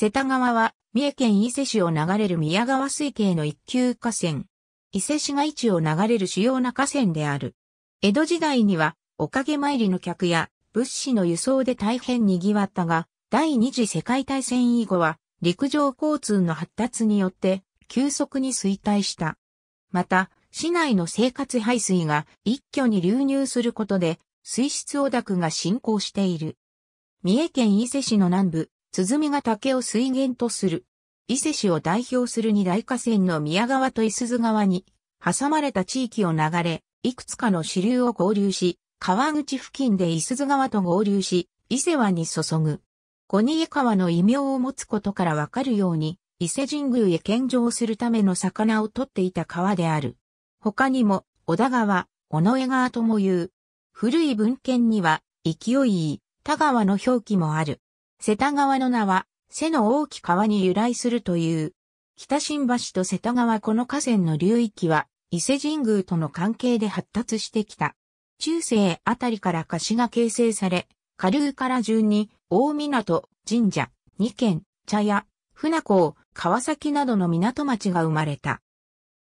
瀬田川は、三重県伊勢市を流れる宮川水系の一級河川。伊勢市街地を流れる主要な河川である。江戸時代には、おかげ参りの客や物資の輸送で大変賑わったが、第二次世界大戦以後は、陸上交通の発達によって、急速に衰退した。また、市内の生活排水が一挙に流入することで、水質汚濁が進行している。三重県伊勢市の南部、鼓が竹を水源とする。伊勢市を代表する二大河川の宮川と伊鈴川に挟まれた地域を流れ、いくつかの支流を合流し、川口付近で伊鈴川と合流し、伊勢湾に注ぐ。五仁江川の異名を持つことからわかるように、伊勢神宮へ献上するための魚を取っていた川である。他にも、小田川、尾上川とも言う。古い文献には、勢いい、田川の表記もある。瀬田川の名は、瀬の大き川に由来するという。北新橋と瀬田川この河川の流域は、伊勢神宮との関係で発達してきた。中世あたりから歌詞が形成され、下流から順に、大港、神社、二軒、茶屋、船港、川崎などの港町が生まれた。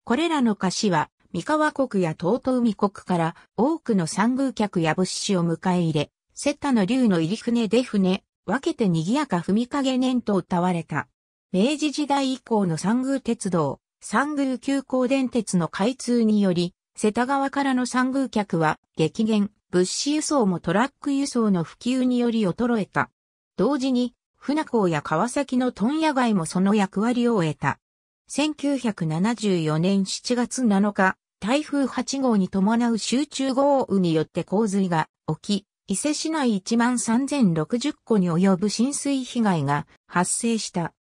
これらの歌詞は、三河国や東東海国から多くの三宮客や物資を迎え入れ、瀬田の竜の入船で船、分けて賑やか踏み影年と歌われた。明治時代以降の三宮鉄道、三宮急行電鉄の開通により、世田川からの三宮客は激減、物資輸送もトラック輸送の普及により衰えた。同時に、船港や川崎の問屋街もその役割を得た。1974年7月7日、台風8号に伴う集中豪雨によって洪水が起き、伊勢市内1万3060個に及ぶ浸水被害が発生した。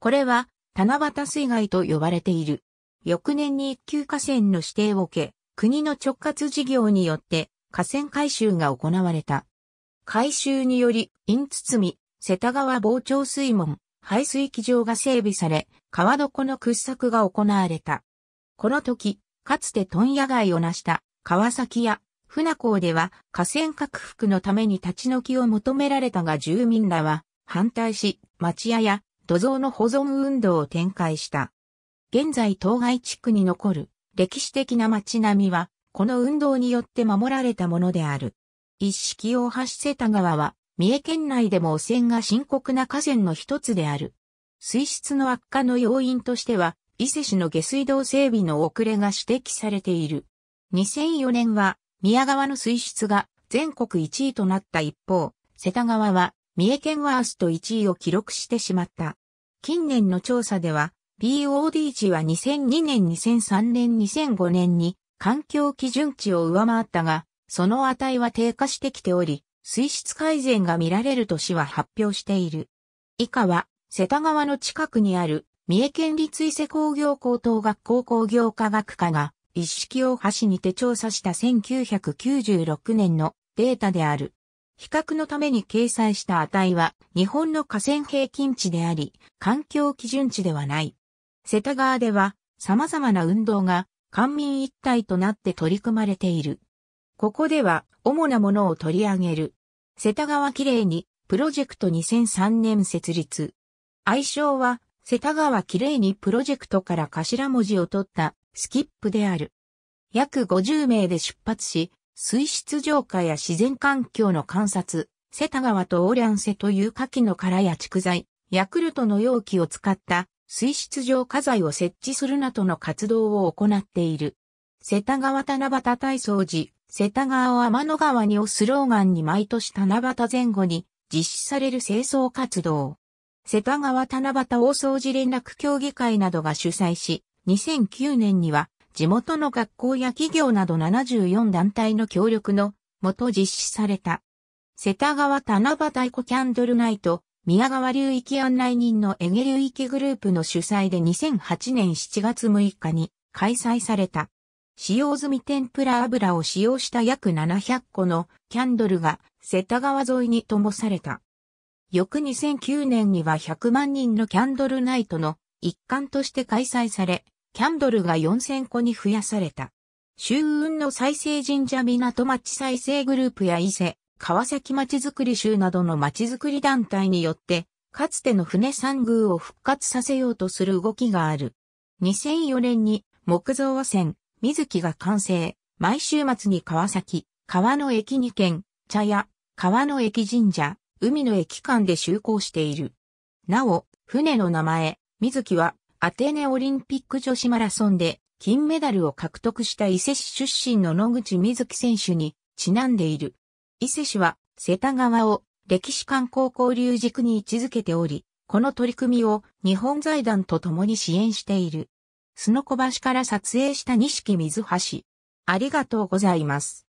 これは、七夕水害と呼ばれている。翌年に一級河川の指定を受け、国の直轄事業によって河川改修が行われた。改修により、包堤、瀬田川防潮水門、排水機場が整備され、川床の掘削が行われた。この時、かつて問屋街を成した川崎や船港では河川拡幅のために立ち退きを求められたが住民らは反対し、町屋や土蔵の保存運動を展開した。現在当該地区に残る歴史的な町並みは、この運動によって守られたものである。一式大橋瀬田川は、三重県内でも汚染が深刻な河川の一つである。水質の悪化の要因としては、伊勢市の下水道整備の遅れが指摘されている。2004年は宮川の水質が全国1位となった一方、瀬田川は三重県ワースト1位を記録してしまった。近年の調査では、b o d 値は2002年2003年2005年に環境基準値を上回ったが、その値は低下してきており、水質改善が見られると市は発表している。以下は、瀬田川の近くにある三重県立伊勢工業高等学校工業科学科が一式大橋にて調査した1996年のデータである。比較のために掲載した値は日本の河川平均値であり、環境基準値ではない。世田川では様々な運動が官民一体となって取り組まれている。ここでは主なものを取り上げる。世田川きれいにプロジェクト2003年設立。愛称は世田川きれいにプロジェクトから頭文字を取ったスキップである。約50名で出発し、水質浄化や自然環境の観察、瀬田川とオーリャンセという牡蠣の殻や蓄材、ヤクルトの容器を使った水質浄化剤を設置するなどの活動を行っている。瀬田川七夕体操時、瀬田川を天の川におスローガンに毎年七夕前後に実施される清掃活動。瀬田川七夕大掃除連絡協議会などが主催し、2009年には地元の学校や企業など74団体の協力のもと実施された。世田川七夕子キャンドルナイト、宮川流域案内人のエゲ流域グループの主催で2008年7月6日に開催された。使用済み天ぷら油を使用した約700個のキャンドルが世田川沿いに灯された。翌2009年には100万人のキャンドルナイトの一環として開催され、キャンドルが4000個に増やされた。周運の再生神社港町再生グループや伊勢、川崎町づくり州などの町づくり団体によって、かつての船山宮を復活させようとする動きがある。2004年に木造和船、水木が完成。毎週末に川崎、川の駅2軒、茶屋、川の駅神社、海の駅間で就航している。なお、船の名前、水木はアテネオリンピック女子マラソンで金メダルを獲得した伊勢市出身の野口水木選手にちなんでいる。伊勢市は瀬田川を歴史観光交流軸に位置づけており、この取り組みを日本財団と共に支援している。スのコ橋から撮影した錦水橋。ありがとうございます。